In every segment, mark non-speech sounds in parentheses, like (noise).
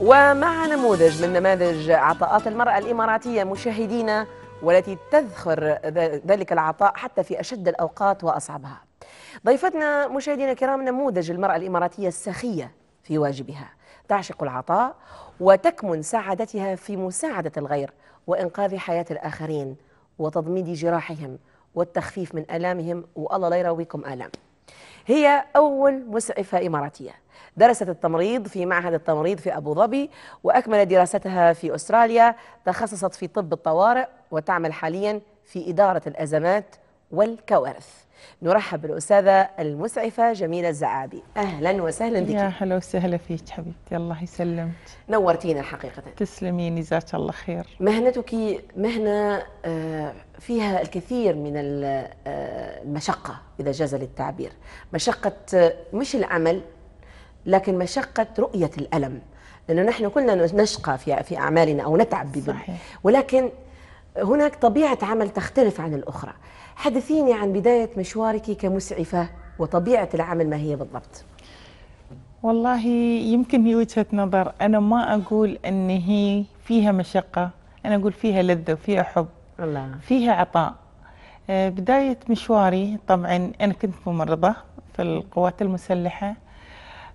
ومع نموذج من نماذج عطاءات المرأة الإماراتية مشاهدينا والتي تذخر ذلك العطاء حتى في أشد الأوقات وأصعبها ضيفتنا مشاهدينا الكرام نموذج المرأة الإماراتية السخية في واجبها تعشق العطاء وتكمن سعادتها في مساعدة الغير وإنقاذ حياة الآخرين وتضميد جراحهم والتخفيف من آلامهم والله لا يراويكم آلام هي أول مسعفة إماراتية درست التمريض في معهد التمريض في أبو ظبي وأكملت دراستها في أستراليا تخصصت في طب الطوارئ وتعمل حاليا في إدارة الأزمات والكوارث نرحب بالأستاذة المسعفة جميلة الزعابي أهلا وسهلا بك يا هلا وسهلا فيك حبيبتي الله يسلمك نورتينا حقيقة تسلمين جزاك الله خير مهنتك مهنة آه، فيها الكثير من آه، المشقة إذا جاز للتعبير مشقة آه، مش العمل لكن مشقة رؤية الألم لأنه نحن كلنا نشقى في في أعمالنا أو نتعب صحيح. ولكن هناك طبيعة عمل تختلف عن الأخرى حدثيني عن بداية مشوارك كمسعفة وطبيعة العمل ما هي بالضبط والله يمكن هي وجهة نظر أنا ما أقول أن هي فيها مشقة أنا أقول فيها لذة وفيها حب الله. فيها عطاء آه، بداية مشواري طبعا أنا كنت ممرضة في القوات المسلحة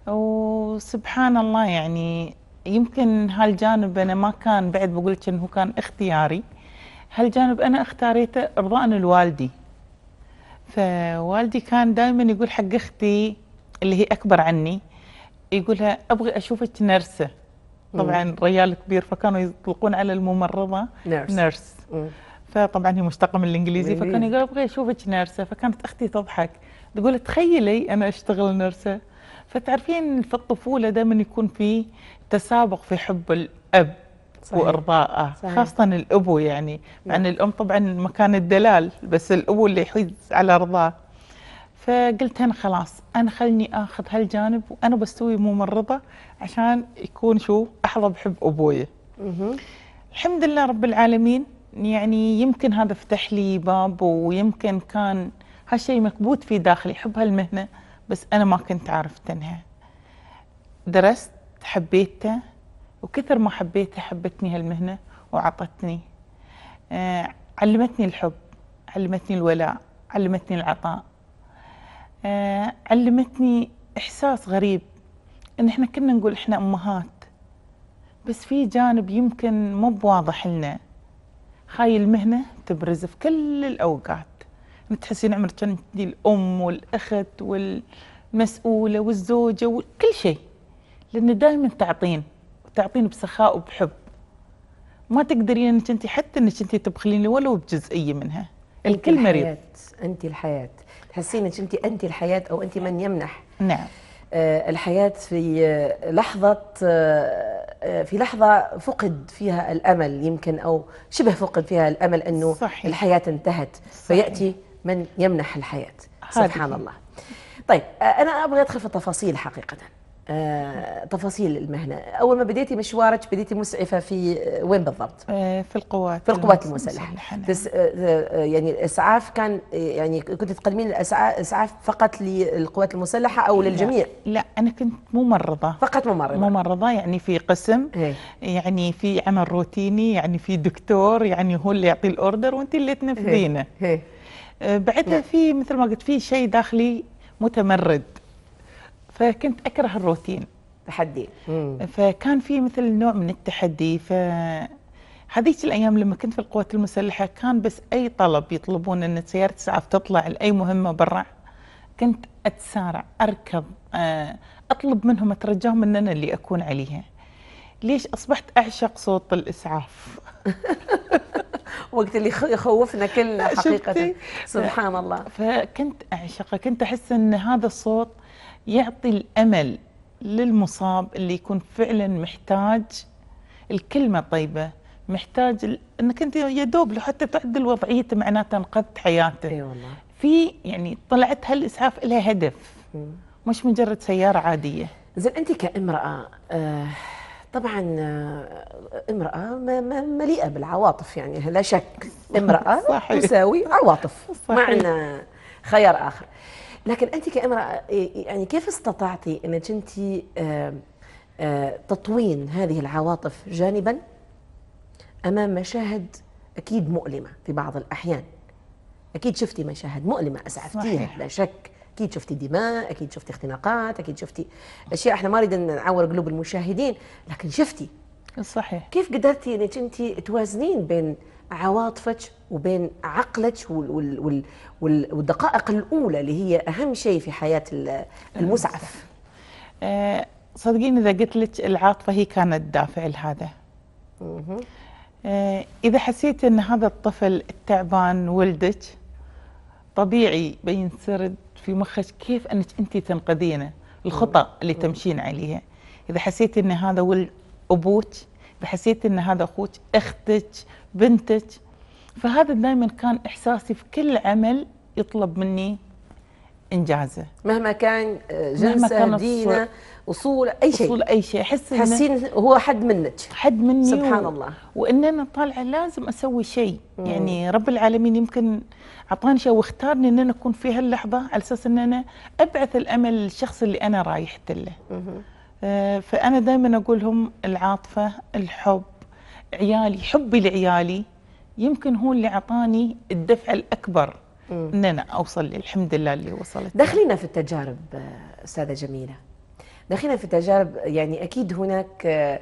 وسبحان الله يعني يمكن هالجانب انا ما كان بعد بقول لك انه كان اختياري هالجانب انا اختاريته ارضاء لوالدي فوالدي كان دائما يقول حق اختي اللي هي اكبر عني يقولها ابغي اشوفك نرسه طبعا ريال كبير فكانوا يطلقون على الممرضه نيرس, نيرس. فطبعا هي مشتقه من الانجليزي فكان يقول ابغي اشوفك نرسه فكانت اختي تضحك تقول تخيلي انا اشتغل نرسه فتعرفين في الطفولة دائما يكون في تسابق في حب الأب صحيح. وإرضاءه صحيح. خاصة الأبو يعني مع نعم. أن الأم طبعا مكان الدلال بس الأبو اللي يحيز على رضاه فقلت أنا خلاص أنا خلني أخذ هالجانب وأنا بستوي ممرضة عشان يكون شو أحظى بحب أبوي الحمد لله رب العالمين يعني يمكن هذا فتح لي باب ويمكن كان هالشيء مكبوت في داخلي حب هالمهنة بس أنا ما كنت عارف أنها درست حبيته وكثر ما حبيته حبتني هالمهنة وعطتني آه علمتني الحب علمتني الولاء علمتني العطاء آه علمتني إحساس غريب إن إحنا كنا نقول إحنا أمهات بس في جانب يمكن مو بواضح لنا هاي المهنة تبرز في كل الأوقات تحسين عمرك كان الام والاخت والمسؤوله والزوجه وكل شيء لان دائما تعطين وتعطين بسخاء وبحب ما تقدرين انك انت حتى انك انت تبخلين لي ولو بجزئيه منها الكل مريض انت الحياه تحسين انك انت انت الحياه او انت من يمنح نعم آه، الحياه في آه، لحظه آه، في لحظه فقد فيها الامل يمكن او شبه فقد فيها الامل انه صحيح. الحياه انتهت صحيح. فياتي من يمنح الحياة سبحان الله طيب آه، أنا أبغى أدخل في التفاصيل حقيقة آه، تفاصيل المهنة أول ما بديتي مشوارك بديتي مسعفة في آه، وين بالضبط؟ آه، في القوات في القوات المسلحة المسلحة. نعم. يعني الإسعاف كان يعني كنت تقدمين الإسعاف فقط للقوات المسلحة أو لا. للجميع؟ لا أنا كنت ممرضة فقط ممرضة ممرضة يعني في قسم هي. إيه. يعني في عمل روتيني يعني في دكتور يعني هو اللي يعطي الأوردر وأنت اللي إيه. تنفذينه هي. إيه. هي. آه، بعدها نعم. في مثل ما قلت في شيء داخلي متمرد فكنت اكره الروتين تحدي فكان في مثل نوع من التحدي ف هذيك الايام لما كنت في القوات المسلحه كان بس اي طلب يطلبون ان سياره اسعاف تطلع لاي مهمه برا كنت اتسارع اركض آه، اطلب منهم اترجاهم ان انا اللي اكون عليها ليش اصبحت اعشق صوت الاسعاف (laughs) وقت اللي يخوفنا كلنا حقيقه سبحان الله فكنت اعشقه كنت احس ان هذا الصوت يعطي الامل للمصاب اللي يكون فعلا محتاج الكلمه الطيبه محتاج انك انت يا دوب لو حتى تعدل وضعيته معناته انقذت حياته اي والله في يعني طلعت هالاسعاف لها هدف مش مجرد سياره عاديه زين انت كامراه آه طبعا آه، امرأة مليئة بالعواطف يعني لا شك امرأة (laughs) صحيح. تساوي عواطف صحيح. ما عندنا خيار آخر لكن أنت كامرأة يعني كيف استطعتي أنك أنت آه، آه، تطوين هذه العواطف جانبا أمام مشاهد أكيد مؤلمة في بعض الأحيان أكيد شفتي مشاهد مؤلمة أسعفتيها لا شك اكيد شفتي دماء اكيد شفتي اختناقات اكيد شفتي اشياء احنا ما نريد نعور قلوب المشاهدين لكن شفتي صحيح كيف قدرتي انك انت توازنين بين عواطفك وبين عقلك وال وال والدقائق الاولى اللي هي اهم شيء في حياه المسعف آه، صدقيني اذا قلت لك العاطفه هي كانت الدافع لهذا آه، اذا حسيت ان هذا الطفل التعبان ولدك طبيعي بينسرد في مخك كيف انك انت تنقذينه الخطا اللي تمشين عليها اذا حسيت ان هذا ولد ابوك اذا حسيت ان هذا اخوك اختك بنتك فهذا دائما كان احساسي في كل عمل يطلب مني انجازه مهما كان آه، جنسه دينه اصول اي شيء اصول اي شيء احس حاسين هو حد منك حد مني سبحان و... الله وان انا طالعه لازم اسوي شيء مم. يعني رب العالمين يمكن اعطاني شيء واختارني ان انا اكون في هاللحظه على اساس ان انا ابعث الامل للشخص اللي انا رايحت له آه فانا دائما اقول لهم العاطفه الحب عيالي حبي لعيالي يمكن هو اللي اعطاني الدفع الاكبر ان انا اوصل الحمد لله اللي وصلت دخلينا في التجارب استاذه جميله دخلينا في التجارب يعني اكيد هناك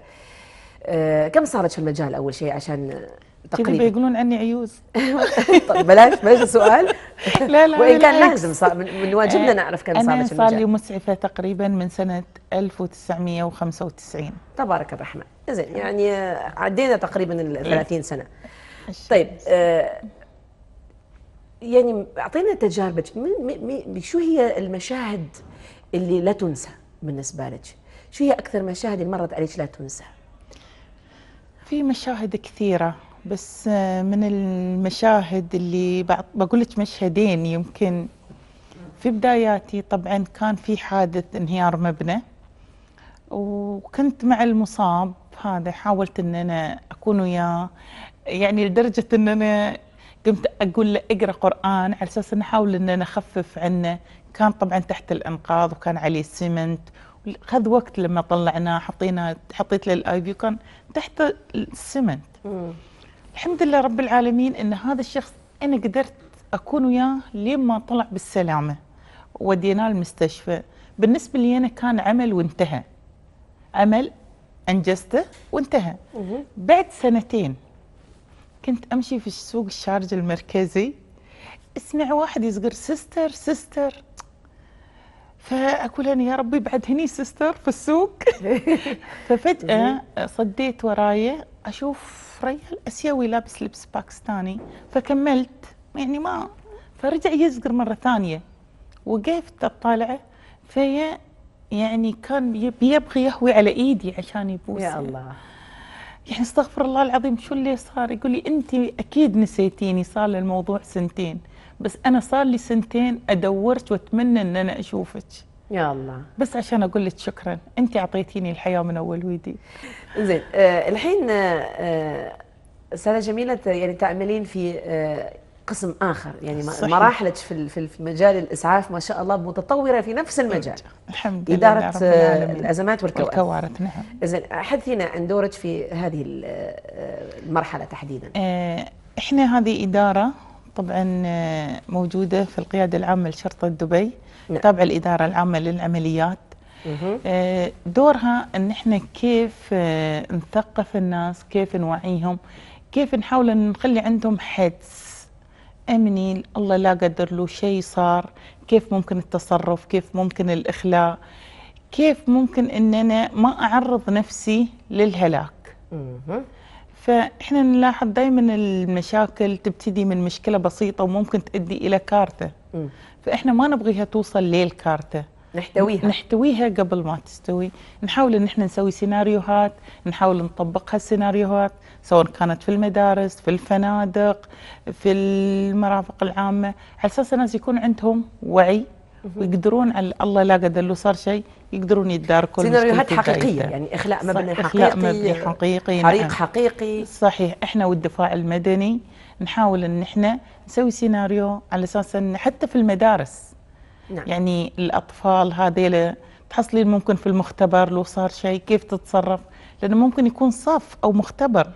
آه، كم صارت في المجال اول شيء عشان تقريبا بيقولون عني عيوز (laughs) طيب بلاش بلاش السؤال (laughs) لا لا وان كان لازم صار من واجبنا آه، نعرف كم صارت في المجال انا صار لي مسعفه تقريبا من سنه 1995 تبارك الرحمن زين يعني عدينا تقريبا ال 30 إيه. سنه طيب آه يعني اعطينا تجاربك شو هي المشاهد اللي لا تنسى بالنسبه لك شو هي اكثر مشاهد اللي مرت عليك لا تنسى في مشاهد كثيره بس آه، من المشاهد اللي بقول لك مشهدين يمكن في بداياتي طبعا كان في حادث انهيار مبنى وكنت مع المصاب هذا حاولت ان انا اكون وياه يعني لدرجه ان انا قمت اقول له اقرا قران على اساس نحاول ان نخفف عنه كان طبعا تحت الانقاض وكان عليه سمنت خذ وقت لما طلعناه حطينا حطيت له الاي بي كان تحت السمنت الحمد لله رب العالمين ان هذا الشخص انا قدرت اكون وياه لما طلع بالسلامه وديناه المستشفى بالنسبه لي انا كان عمل وانتهى عمل انجزته وانتهى بعد سنتين كنت امشي في السوق الشارج المركزي اسمع واحد يصقر سيستر سيستر فاقول انا يا ربي بعد هني سيستر في السوق (laughs) ففجاه صديت ورايا اشوف ريال اسيوي لابس لبس باكستاني فكملت يعني ما فرجع يزقر مره ثانيه وقفت اطالعه فيا يعني كان يبغي يهوي على ايدي عشان يبوس يا الله يعني استغفر الله العظيم شو اللي صار يقول لي انت اكيد نسيتيني صار الموضوع سنتين بس انا صار لي سنتين ادورت واتمنى ان انا اشوفك يا الله بس عشان اقول لك شكرا انت اعطيتيني الحياه من اول وجديد زين آه الحين آه, آه، استاذه جميله يعني تعملين في آه، قسم اخر يعني صحيح. مراحلك في في مجال الاسعاف ما شاء الله متطوره في نفس المجال الحمد لله اداره الازمات والكوارث والكوارث نعم اذا حدثينا عن دورك في هذه المرحله تحديدا آه، احنا هذه اداره طبعا آه، موجوده في القياده العامه لشرطه دبي نعم. تابعه الاداره العامه للعمليات آه، دورها ان احنا كيف نثقف الناس كيف نوعيهم كيف نحاول نخلي عندهم حدس امني الله لا قدر له شيء صار كيف ممكن التصرف كيف ممكن الاخلاء كيف ممكن ان انا ما اعرض نفسي للهلاك فاحنا نلاحظ دائما المشاكل تبتدي من مشكله بسيطه وممكن تؤدي الى كارثه فاحنا ما نبغيها توصل للكارثه نحتويها نحتويها قبل ما تستوي نحاول ان احنا نسوي سيناريوهات نحاول نطبق هالسيناريوهات سواء كانت في المدارس في الفنادق في المرافق العامه على اساس الناس يكون عندهم وعي ويقدرون على الله لا قدر له صار شيء يقدرون يتداركون سيناريوهات حقيقيه يعني اخلاء مبني حقيقي اخلاء مبني حقيقي حريق نعم. حقيقي صحيح احنا والدفاع المدني نحاول ان احنا نسوي سيناريو على اساس ان حتى في المدارس نعم. يعني الأطفال هذيلا تحصلين ممكن في المختبر لو صار شيء كيف تتصرف لأنه ممكن يكون صف أو مختبر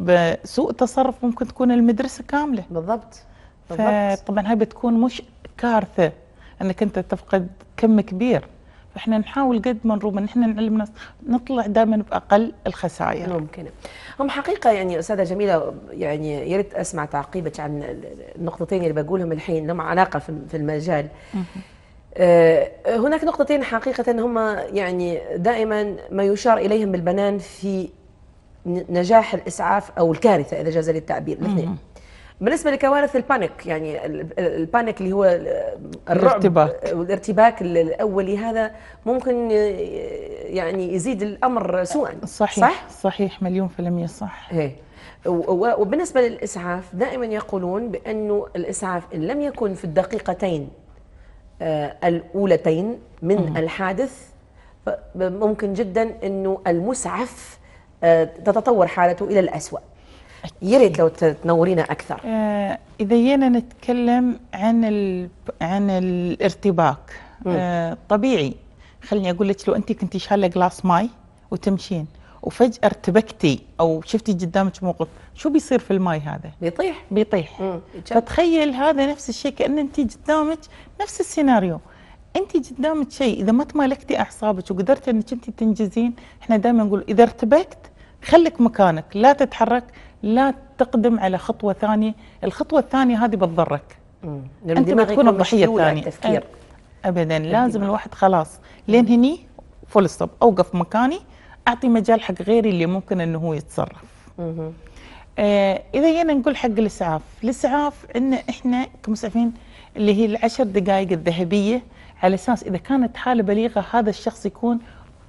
بسوء تصرف ممكن تكون المدرسة كاملة بالضبط, بالضبط. فطبعا هاي بتكون مش كارثة أنك أنت تفقد كم كبير فاحنا نحاول قد ما نروم ان احنا نعلم الناس نطلع دائما باقل الخسائر ممكن هم حقيقه يعني استاذه جميله يعني يا ريت اسمع تعقيبك عن النقطتين اللي بقولهم الحين لهم علاقه في المجال آه، هناك نقطتين حقيقة هم يعني دائما ما يشار إليهم بالبنان في نجاح الإسعاف أو الكارثة إذا جاز لي التعبير الاثنين بالنسبه لكوارث البانيك يعني البانيك اللي هو الارتباك الارتباك الاولي هذا ممكن يعني يزيد الامر سوءا صحيح صح؟ صحيح مليون في المية صح هي. إيه. وبالنسبه للاسعاف دائما يقولون بانه الاسعاف ان لم يكن في الدقيقتين آه، الاولتين من الحادث ممكن جدا انه المسعف آه، تتطور حالته الى الاسوأ يا ريت لو تنورينا اكثر آه اذا جينا نتكلم عن عن الارتباك آه طبيعي خليني اقول لك لو انت كنت شاله جلاس ماي وتمشين وفجاه ارتبكتي او شفتي قدامك موقف شو بيصير في الماي هذا بيطيح بيطيح فتخيل هذا نفس الشيء كان انت قدامك نفس السيناريو انت قدامك شيء اذا ما تمالكتي اعصابك وقدرتي انك انت تنجزين احنا دائما نقول اذا ارتبكت خليك مكانك لا تتحرك لا تقدم على خطوه ثانيه الخطوه الثانيه هذه بتضرك انت بتكون الضحيه الثانيه ابدا لازم الواحد خلاص لين هني فول ستوب اوقف مكاني اعطي مجال حق غيري اللي ممكن انه هو يتصرف آه اذا جينا نقول حق الاسعاف الاسعاف ان احنا كمسعفين اللي هي العشر دقائق الذهبيه على اساس اذا كانت حاله بليغه هذا الشخص يكون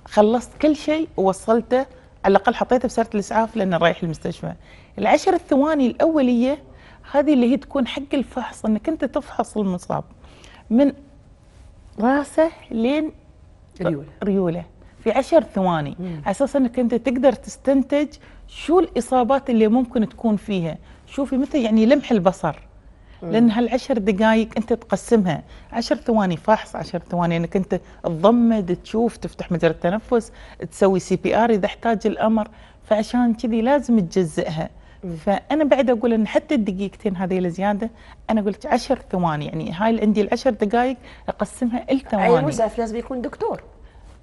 خلصت كل شيء ووصلته على الاقل حطيته بسياره الاسعاف لانه رايح المستشفى العشر الثواني الاوليه هذه اللي هي تكون حق الفحص انك انت تفحص المصاب من راسه لين ريوله ريوله في عشر ثواني على اساس انك انت تقدر تستنتج شو الاصابات اللي ممكن تكون فيها شوفي مثل يعني لمح البصر لان هالعشر دقائق انت تقسمها عشر ثواني فحص عشر ثواني انك انت تضمد تشوف تفتح مجرى التنفس تسوي سي بي ار اذا احتاج الامر فعشان كذي لازم تجزئها فانا بعد اقول ان حتى الدقيقتين هذه الزياده انا قلت عشر ثواني يعني هاي اللي عندي العشر دقائق اقسمها الثواني اي أيوة لازم يكون دكتور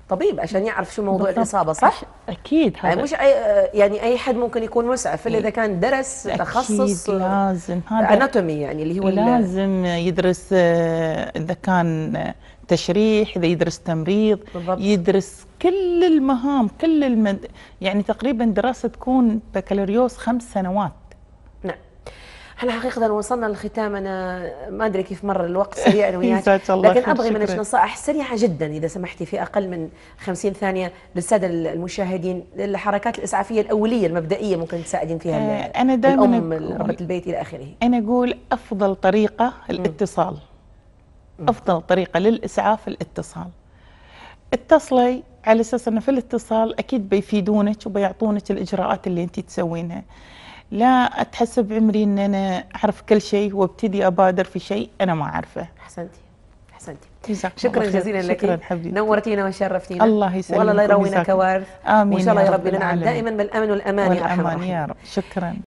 طبيب عشان يعرف شو موضوع بالضبط. الاصابه صح اكيد هذا يعني مش أي يعني اي حد ممكن يكون مسعف الا اذا كان درس تخصص لازم هذا اناتومي يعني اللي هو لازم يدرس آه، اذا كان آه، تشريح اذا يدرس تمريض بالضبط. يدرس كل المهام كل المد... يعني تقريبا دراسه تكون بكالوريوس خمس سنوات احنا حقيقة وصلنا للختام أنا ما أدري كيف مر الوقت (laughs) سريع أنا وياك لكن أبغي منك نصائح سريعة جدا إذا سمحتي في أقل من 50 ثانية للسادة المشاهدين للحركات الإسعافية الأولية المبدئية ممكن تساعدين فيها آه أنا دائما الأم ربة البيت إلى آخره أنا أقول أفضل طريقة الاتصال أفضل طريقة للإسعاف الاتصال اتصلي على اساس انه في الاتصال اكيد بيفيدونك وبيعطونك الاجراءات اللي انت تسوينها لا اتحسب بعمري ان انا اعرف كل شيء وابتدي ابادر في شيء انا ما اعرفه احسنتي احسنتي شكرا جزيلا لك نورتينا وشرفتينا الله يسلمك والله لا يروينا كوارث امين وان شاء الله يا رب ننعم دائما بالامن والامان يا ارحم يا رب شكرا